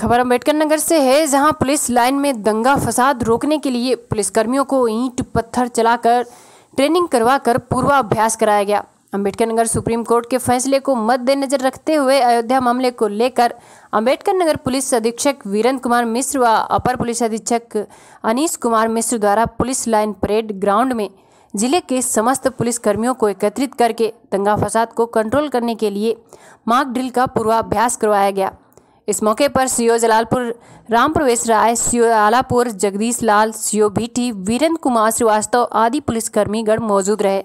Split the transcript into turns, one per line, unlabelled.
खबर अम्बेडकर नगर से है जहां पुलिस लाइन में दंगा फसाद रोकने के लिए पुलिसकर्मियों को ईंट पत्थर चलाकर ट्रेनिंग करवाकर पूर्वाभ्यास कराया गया अम्बेडकर नगर सुप्रीम कोर्ट के फैसले को मद्देनजर रखते हुए अयोध्या मामले को लेकर अम्बेडकर नगर पुलिस अधीक्षक वीरेंद्र कुमार मिश्र व अपर पुलिस अधीक्षक अनीस कुमार मिश्र द्वारा पुलिस लाइन परेड ग्राउंड में जिले के समस्त पुलिसकर्मियों को एकत्रित करके दंगा फसाद को कंट्रोल करने के लिए मार्क ड्रिल का पूर्वाभ्यास करवाया गया इस मौके पर CO Jalalpur Ram Pravesh Rai CO Alapur Jagdish Lal CO Bhiti Virendra Kumar Srivastava आदि पुलिसकर्मी गण मौजूद रहे